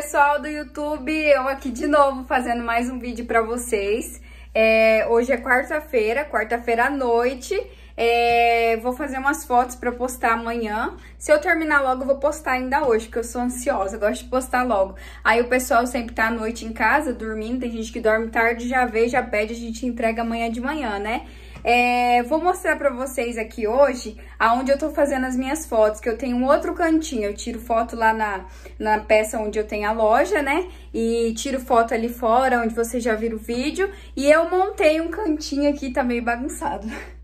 pessoal do YouTube, eu aqui de novo fazendo mais um vídeo pra vocês. É, hoje é quarta-feira, quarta-feira à noite. É, vou fazer umas fotos pra postar amanhã. Se eu terminar logo, eu vou postar ainda hoje, porque eu sou ansiosa, gosto de postar logo. Aí o pessoal sempre tá à noite em casa, dormindo, tem gente que dorme tarde, já vê, já pede, a gente entrega amanhã de manhã, né? É, vou mostrar pra vocês aqui hoje aonde eu tô fazendo as minhas fotos, que eu tenho um outro cantinho. Eu tiro foto lá na, na peça onde eu tenho a loja, né? E tiro foto ali fora, onde vocês já viram o vídeo. E eu montei um cantinho aqui, tá meio bagunçado.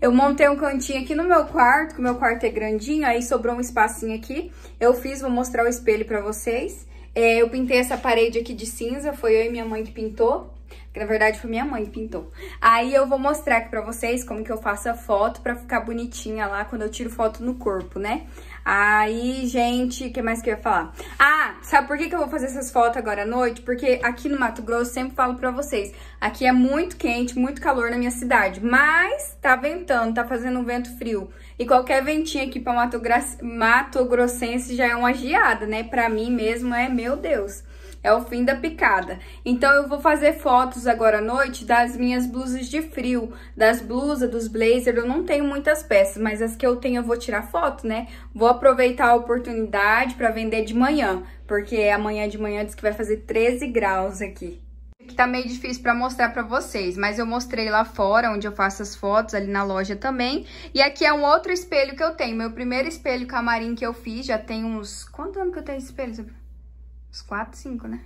Eu montei um cantinho aqui no meu quarto, que o meu quarto é grandinho, aí sobrou um espacinho aqui. Eu fiz, vou mostrar o espelho pra vocês. É, eu pintei essa parede aqui de cinza, foi eu e minha mãe que pintou que na verdade foi minha mãe que pintou. Aí eu vou mostrar aqui pra vocês como que eu faço a foto pra ficar bonitinha lá quando eu tiro foto no corpo, né? Aí, gente, o que mais que eu ia falar? Ah, sabe por que, que eu vou fazer essas fotos agora à noite? Porque aqui no Mato Grosso, sempre falo pra vocês, aqui é muito quente, muito calor na minha cidade, mas tá ventando, tá fazendo um vento frio. E qualquer ventinho aqui pra Mato, Gra... Mato Grossense já é uma geada, né? Pra mim mesmo é, meu Deus é o fim da picada. Então eu vou fazer fotos agora à noite das minhas blusas de frio, das blusas, dos blazers, eu não tenho muitas peças, mas as que eu tenho eu vou tirar foto, né? Vou aproveitar a oportunidade para vender de manhã, porque amanhã de manhã diz que vai fazer 13 graus aqui que tá meio difícil para mostrar para vocês, mas eu mostrei lá fora, onde eu faço as fotos, ali na loja também. E aqui é um outro espelho que eu tenho, meu primeiro espelho camarim que eu fiz, já tem uns... Quanto ano que eu tenho esse espelho? Uns 4, 5, né?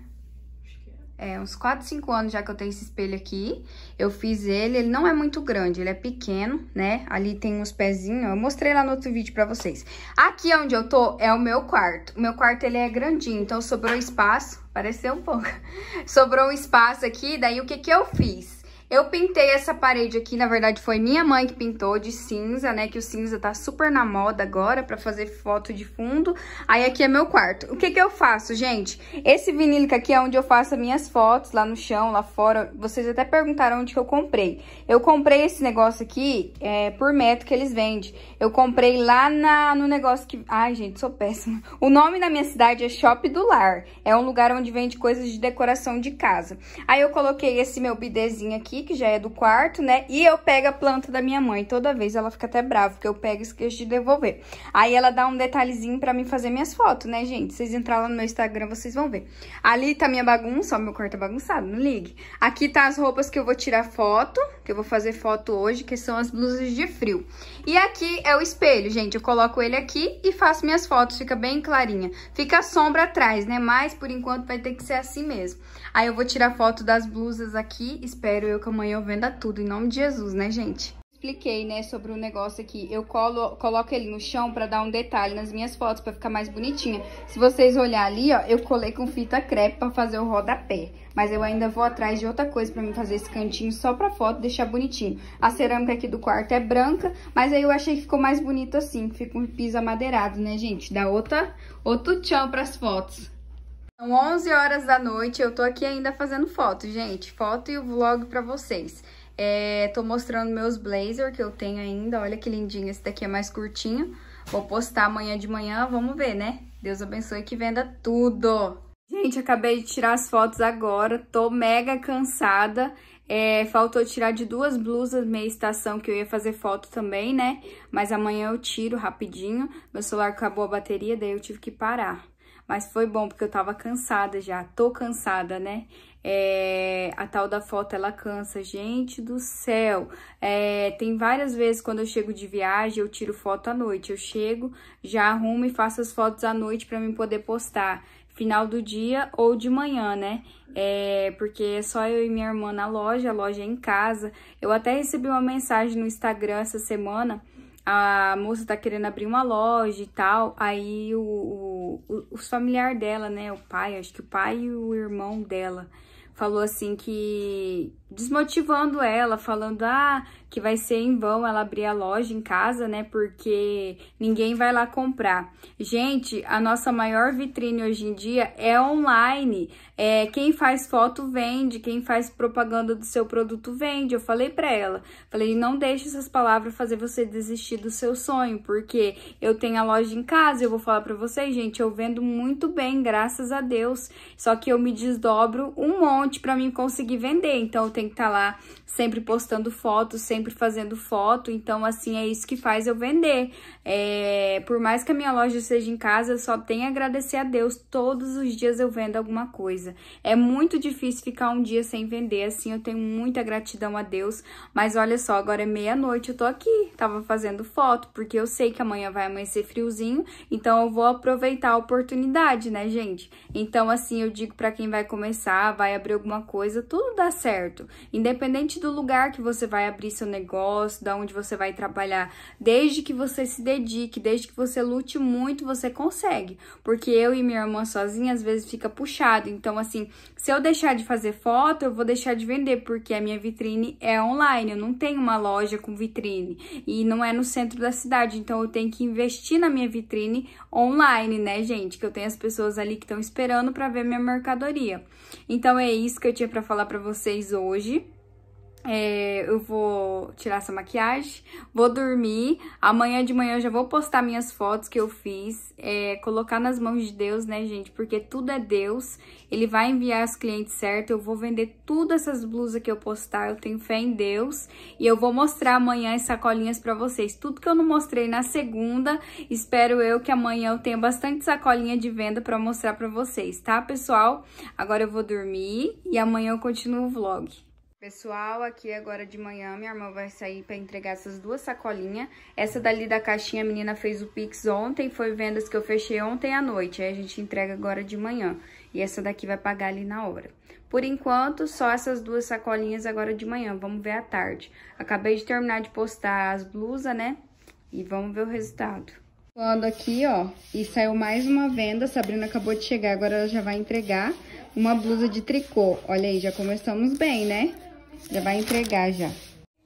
É. é, uns 4, 5 anos já que eu tenho esse espelho aqui. Eu fiz ele, ele não é muito grande, ele é pequeno, né? Ali tem uns pezinhos, eu mostrei lá no outro vídeo pra vocês. Aqui onde eu tô é o meu quarto. O meu quarto, ele é grandinho, então sobrou espaço, pareceu um pouco. Sobrou um espaço aqui, daí o que que eu fiz? Eu pintei essa parede aqui, na verdade foi minha mãe que pintou de cinza, né? Que o cinza tá super na moda agora pra fazer foto de fundo. Aí aqui é meu quarto. O que que eu faço, gente? Esse vinílico aqui é onde eu faço minhas fotos, lá no chão, lá fora. Vocês até perguntaram onde que eu comprei. Eu comprei esse negócio aqui é, por metro que eles vendem. Eu comprei lá na, no negócio que... Ai, gente, sou péssima. O nome na minha cidade é Shop do Lar. É um lugar onde vende coisas de decoração de casa. Aí eu coloquei esse meu bidezinho aqui, que já é do quarto, né? E eu pego a planta da minha mãe. Toda vez ela fica até brava, porque eu pego e esqueço de devolver. Aí ela dá um detalhezinho pra mim fazer minhas fotos, né, gente? Vocês entrarem lá no meu Instagram, vocês vão ver. Ali tá minha bagunça, ó, meu quarto é bagunçado, não ligue. Aqui tá as roupas que eu vou tirar foto, que eu vou fazer foto hoje, que são as blusas de frio. E aqui é o espelho, gente. Eu coloco ele aqui e faço minhas fotos, fica bem clarinha. Fica a sombra atrás, né? Mas, por enquanto, vai ter que ser assim mesmo. Aí eu vou tirar foto das blusas aqui, espero eu que amanhã eu venda tudo, em nome de Jesus, né, gente? expliquei, né, sobre o um negócio aqui. Eu colo, coloco ele no chão pra dar um detalhe nas minhas fotos, pra ficar mais bonitinha. Se vocês olharem ali, ó, eu colei com fita crepe pra fazer o rodapé. Mas eu ainda vou atrás de outra coisa pra mim fazer esse cantinho só pra foto, deixar bonitinho. A cerâmica aqui do quarto é branca, mas aí eu achei que ficou mais bonito assim, que fica um piso amadeirado, né, gente? Dá outra, outro tchan pras fotos. São 11 horas da noite, eu tô aqui ainda fazendo foto, gente. Foto e o vlog pra vocês. É, tô mostrando meus blazer que eu tenho ainda, olha que lindinho. Esse daqui é mais curtinho. Vou postar amanhã de manhã, vamos ver, né? Deus abençoe que venda tudo! Gente, acabei de tirar as fotos agora, tô mega cansada. É, faltou tirar de duas blusas meia estação, que eu ia fazer foto também, né? Mas amanhã eu tiro rapidinho. Meu celular acabou a bateria, daí eu tive que parar. Mas foi bom, porque eu tava cansada já. Tô cansada, né? É, a tal da foto, ela cansa. Gente do céu! É, tem várias vezes quando eu chego de viagem, eu tiro foto à noite. Eu chego, já arrumo e faço as fotos à noite pra mim poder postar. Final do dia ou de manhã, né? É, porque é só eu e minha irmã na loja, a loja é em casa. Eu até recebi uma mensagem no Instagram essa semana a moça tá querendo abrir uma loja e tal, aí o, o, os familiar dela, né, o pai, acho que o pai e o irmão dela, falou assim que, desmotivando ela, falando ah, que vai ser em vão ela abrir a loja em casa, né? Porque ninguém vai lá comprar. Gente, a nossa maior vitrine hoje em dia é online. É, quem faz foto vende, quem faz propaganda do seu produto vende. Eu falei para ela, falei, não deixe essas palavras fazer você desistir do seu sonho, porque eu tenho a loja em casa, eu vou falar para vocês, gente, eu vendo muito bem, graças a Deus. Só que eu me desdobro um monte para mim conseguir vender. Então eu tenho tem que estar tá lá sempre postando foto, sempre fazendo foto. Então, assim, é isso que faz eu vender. É, por mais que a minha loja seja em casa, eu só tenho a agradecer a Deus. Todos os dias eu vendo alguma coisa. É muito difícil ficar um dia sem vender, assim, eu tenho muita gratidão a Deus. Mas olha só, agora é meia-noite, eu tô aqui. Tava fazendo foto, porque eu sei que amanhã vai amanhecer friozinho, então eu vou aproveitar a oportunidade, né, gente? Então, assim, eu digo para quem vai começar, vai abrir alguma coisa, tudo dá certo. Independente do lugar que você vai abrir seu negócio, da onde você vai trabalhar, desde que você se dedique, desde que você lute muito, você consegue. Porque eu e minha irmã sozinha às vezes fica puxado. Então assim, se eu deixar de fazer foto, eu vou deixar de vender porque a minha vitrine é online. Eu não tenho uma loja com vitrine e não é no centro da cidade, então eu tenho que investir na minha vitrine online, né, gente? Que eu tenho as pessoas ali que estão esperando para ver minha mercadoria. Então é isso que eu tinha para falar para vocês hoje hoje. É, eu vou tirar essa maquiagem, vou dormir. Amanhã de manhã eu já vou postar minhas fotos que eu fiz. É, colocar nas mãos de Deus, né, gente? Porque tudo é Deus. Ele vai enviar os clientes certos. Eu vou vender tudo essas blusas que eu postar. Eu tenho fé em Deus. E eu vou mostrar amanhã as sacolinhas pra vocês. Tudo que eu não mostrei na segunda. Espero eu que amanhã eu tenha bastante sacolinha de venda pra mostrar pra vocês, tá, pessoal? Agora eu vou dormir e amanhã eu continuo o vlog. Pessoal, aqui agora de manhã minha irmã vai sair para entregar essas duas sacolinhas. Essa dali da caixinha a menina fez o Pix ontem, foi vendas que eu fechei ontem à noite. Aí a gente entrega agora de manhã. E essa daqui vai pagar ali na hora. Por enquanto, só essas duas sacolinhas agora de manhã. Vamos ver à tarde. Acabei de terminar de postar as blusas, né? E vamos ver o resultado. Quando aqui, ó, e saiu mais uma venda. Sabrina acabou de chegar, agora ela já vai entregar uma blusa de tricô. Olha aí, já começamos bem, né? Já vai entregar já.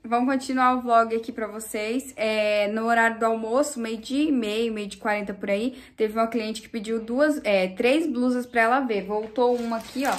Vamos continuar o vlog aqui pra vocês. É, no horário do almoço, meio dia e meio, meio de 40 por aí, teve uma cliente que pediu duas, é, três blusas pra ela ver. Voltou uma aqui, ó.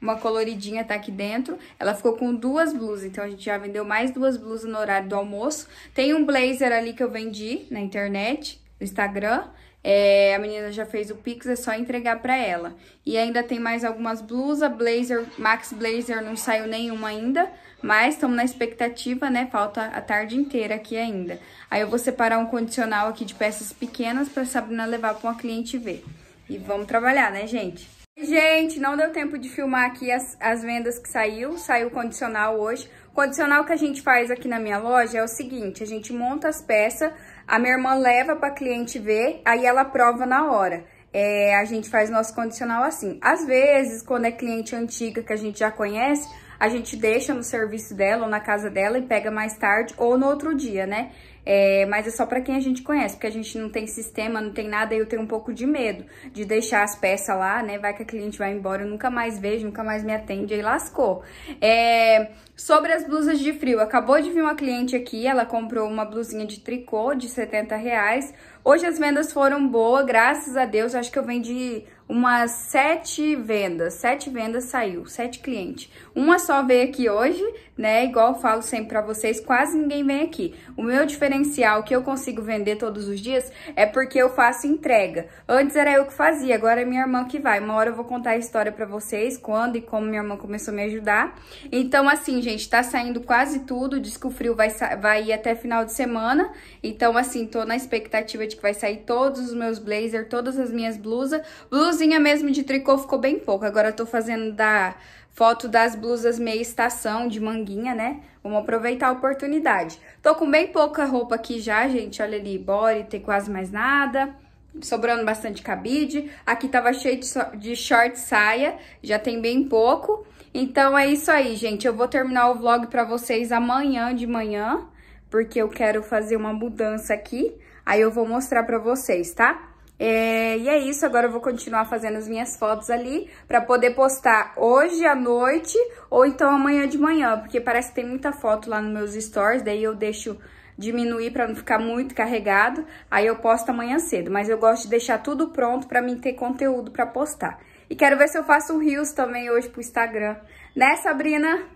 Uma coloridinha tá aqui dentro. Ela ficou com duas blusas, então a gente já vendeu mais duas blusas no horário do almoço. Tem um blazer ali que eu vendi na internet, no Instagram. É, a menina já fez o Pix, é só entregar para ela. E ainda tem mais algumas blusas, blazer, max blazer não saiu nenhuma ainda, mas estamos na expectativa, né? Falta a tarde inteira aqui ainda. Aí eu vou separar um condicional aqui de peças pequenas para Sabrina levar para uma cliente ver. E vamos trabalhar, né, gente? Gente, não deu tempo de filmar aqui as, as vendas que saiu, saiu o condicional hoje. O condicional que a gente faz aqui na minha loja é o seguinte, a gente monta as peças, a minha irmã leva para cliente ver, aí ela prova na hora. É, a gente faz nosso condicional assim. Às vezes, quando é cliente antiga que a gente já conhece, a gente deixa no serviço dela ou na casa dela e pega mais tarde ou no outro dia, né? É, mas é só para quem a gente conhece, porque a gente não tem sistema, não tem nada, e eu tenho um pouco de medo de deixar as peças lá, né? Vai que a cliente vai embora, eu nunca mais vejo, nunca mais me atende, aí lascou. É, Sobre as blusas de frio, acabou de vir uma cliente aqui, ela comprou uma blusinha de tricô de 70 reais. Hoje as vendas foram boas, graças a Deus, acho que eu vendi umas sete vendas, sete vendas saiu, sete clientes. Uma só veio aqui hoje, né, igual eu falo sempre pra vocês, quase ninguém vem aqui. O meu diferencial que eu consigo vender todos os dias é porque eu faço entrega. Antes era eu que fazia, agora é minha irmã que vai. Uma hora eu vou contar a história pra vocês, quando e como minha irmã começou a me ajudar. Então, assim, gente gente, tá saindo quase tudo, diz que o frio vai, vai ir até final de semana, então, assim, tô na expectativa de que vai sair todos os meus blazer, todas as minhas blusas, blusinha mesmo de tricô ficou bem pouco, agora eu tô fazendo da foto das blusas meia estação, de manguinha, né? Vamos aproveitar a oportunidade. Tô com bem pouca roupa aqui já, gente, olha ali, body, tem quase mais nada sobrando bastante cabide. Aqui tava cheio de, de short saia, já tem bem pouco. Então é isso aí, gente. Eu vou terminar o vlog pra vocês amanhã de manhã, porque eu quero fazer uma mudança aqui. Aí eu vou mostrar pra vocês, tá? É, e é isso, agora eu vou continuar fazendo as minhas fotos ali pra poder postar hoje à noite ou então amanhã de manhã, porque parece que tem muita foto lá nos meus stories, daí eu deixo diminuir para não ficar muito carregado, aí eu posto amanhã cedo, mas eu gosto de deixar tudo pronto para mim ter conteúdo para postar. E quero ver se eu faço um rios também hoje pro Instagram. Né, Sabrina?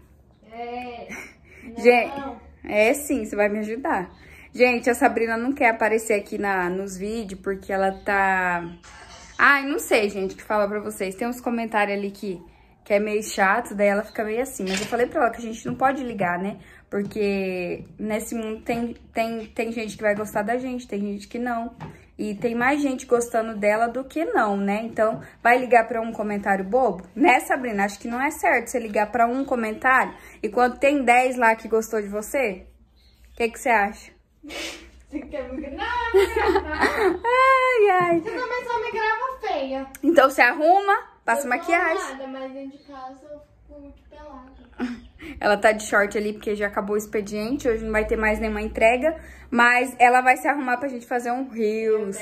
É. Gente, é sim, você vai me ajudar. Gente, a Sabrina não quer aparecer aqui na, nos vídeos porque ela tá... Ai, não sei, gente, que fala pra vocês. Tem uns comentários ali que, que é meio chato, daí ela fica meio assim. Mas eu falei pra ela que a gente não pode ligar, né? Porque nesse mundo tem, tem, tem gente que vai gostar da gente, tem gente que não. E tem mais gente gostando dela do que não, né? Então, vai ligar pra um comentário bobo? Né, Sabrina? Acho que não é certo você ligar pra um comentário e quando tem 10 lá que gostou de você. O que, que você acha? Você quer me gravar? ai, ai. Você começou a me gravar feia. Então, você arruma, passa eu maquiagem. Não nada, mas dentro de casa eu fico muito pelada. Ela tá de short ali porque já acabou o expediente, hoje não vai ter mais nenhuma entrega, mas ela vai se arrumar pra gente fazer um rios.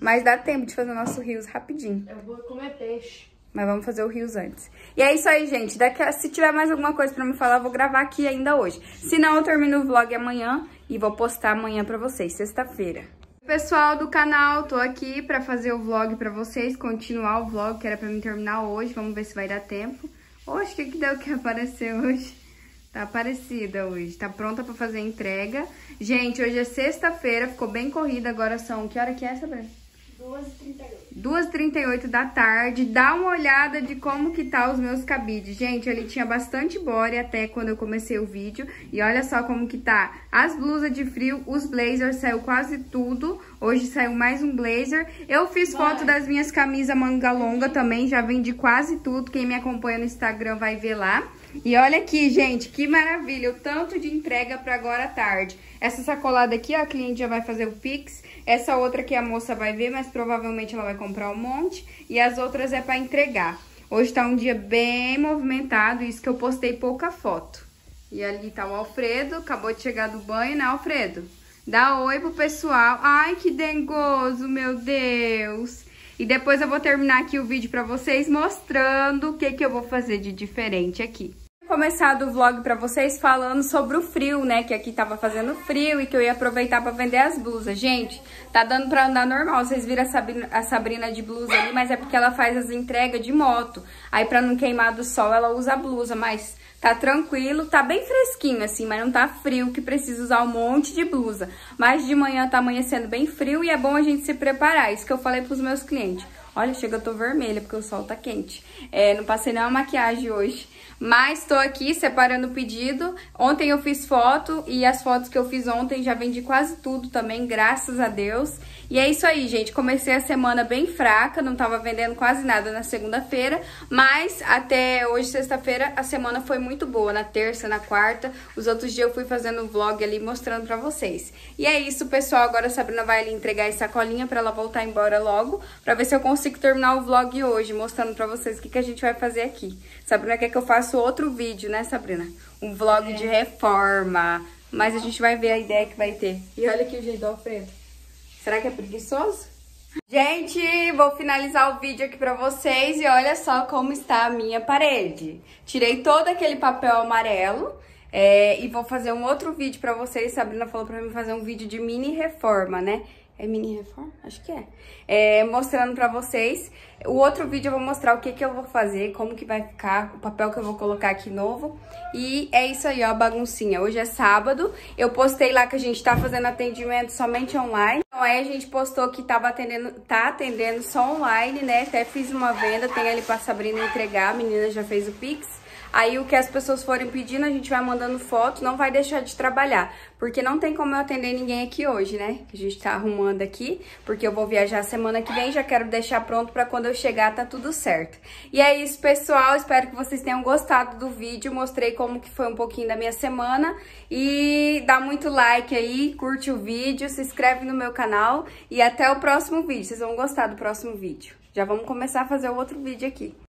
Mas dá tempo de fazer o nosso rios rapidinho. Eu vou comer peixe. Mas vamos fazer o rios antes. E é isso aí, gente. Daqui a... se tiver mais alguma coisa pra me falar, eu vou gravar aqui ainda hoje. Se não, eu termino o vlog amanhã e vou postar amanhã pra vocês, sexta-feira. Pessoal do canal, tô aqui pra fazer o vlog pra vocês, continuar o vlog que era pra mim terminar hoje. Vamos ver se vai dar tempo. Hoje, o que, que deu que apareceu hoje? Tá parecida hoje, tá pronta pra fazer entrega. Gente, hoje é sexta-feira, ficou bem corrida, agora são... Que hora que é, Sabrina? 2h38 da tarde, dá uma olhada de como que tá os meus cabides. Gente, ele tinha bastante bore até quando eu comecei o vídeo. E olha só como que tá. As blusas de frio, os blazers, saiu quase tudo. Hoje saiu mais um blazer. Eu fiz foto das minhas camisas manga longa também, já vendi quase tudo. Quem me acompanha no Instagram vai ver lá. E olha aqui, gente, que maravilha, o tanto de entrega para agora à tarde. Essa sacolada aqui, ó, a cliente já vai fazer o Pix. Essa outra aqui a moça vai ver, mas provavelmente ela vai comprar um monte. E as outras é para entregar. Hoje tá um dia bem movimentado, isso que eu postei pouca foto. E ali tá o Alfredo, acabou de chegar do banho, né, Alfredo? Dá oi pro pessoal. Ai, que dengoso, meu Deus! E depois eu vou terminar aqui o vídeo pra vocês mostrando o que, que eu vou fazer de diferente aqui começado o vlog pra vocês falando sobre o frio, né? Que aqui tava fazendo frio e que eu ia aproveitar pra vender as blusas. Gente, tá dando pra andar normal. Vocês viram a Sabrina, a Sabrina de blusa ali, mas é porque ela faz as entregas de moto. Aí pra não queimar do sol, ela usa a blusa, mas... Tá tranquilo, tá bem fresquinho assim, mas não tá frio que precisa usar um monte de blusa. Mas de manhã tá amanhecendo bem frio e é bom a gente se preparar, isso que eu falei pros meus clientes. Olha, chega, eu tô vermelha porque o sol tá quente. É, não passei nenhuma maquiagem hoje. Mas tô aqui separando o pedido. Ontem eu fiz foto e as fotos que eu fiz ontem já vendi quase tudo também, graças a Deus. E é isso aí, gente. Comecei a semana bem fraca, não tava vendendo quase nada na segunda-feira. Mas até hoje, sexta-feira, a semana foi muito boa. Na terça, na quarta. Os outros dias eu fui fazendo vlog ali, mostrando pra vocês. E é isso, pessoal. Agora a Sabrina vai ali entregar a sacolinha pra ela voltar embora logo, pra ver se eu consigo consigo terminar o vlog hoje, mostrando pra vocês o que, que a gente vai fazer aqui. Sabrina quer que eu faça outro vídeo, né, Sabrina? Um vlog é. de reforma. Mas a gente vai ver a ideia que vai ter. E olha aqui o jeito do Alfredo. Será que é preguiçoso? Gente, vou finalizar o vídeo aqui pra vocês e olha só como está a minha parede. Tirei todo aquele papel amarelo é, e vou fazer um outro vídeo pra vocês. Sabrina falou pra mim fazer um vídeo de mini reforma, né? É mini reforma? Acho que é. é mostrando pra vocês. O outro vídeo eu vou mostrar o que, que eu vou fazer, como que vai ficar, o papel que eu vou colocar aqui novo. E é isso aí, ó, baguncinha. Hoje é sábado. Eu postei lá que a gente tá fazendo atendimento somente online. Então aí a gente postou que tava atendendo, tá atendendo só online, né? Até fiz uma venda, tem ali pra Sabrina entregar. A menina já fez o Pix. Aí o que as pessoas forem pedindo, a gente vai mandando foto, não vai deixar de trabalhar. Porque não tem como eu atender ninguém aqui hoje, né? A gente tá arrumando aqui, porque eu vou viajar semana que vem, já quero deixar pronto pra quando eu chegar tá tudo certo. E é isso, pessoal. Espero que vocês tenham gostado do vídeo. Mostrei como que foi um pouquinho da minha semana. E dá muito like aí, curte o vídeo, se inscreve no meu canal. E até o próximo vídeo. Vocês vão gostar do próximo vídeo. Já vamos começar a fazer o outro vídeo aqui.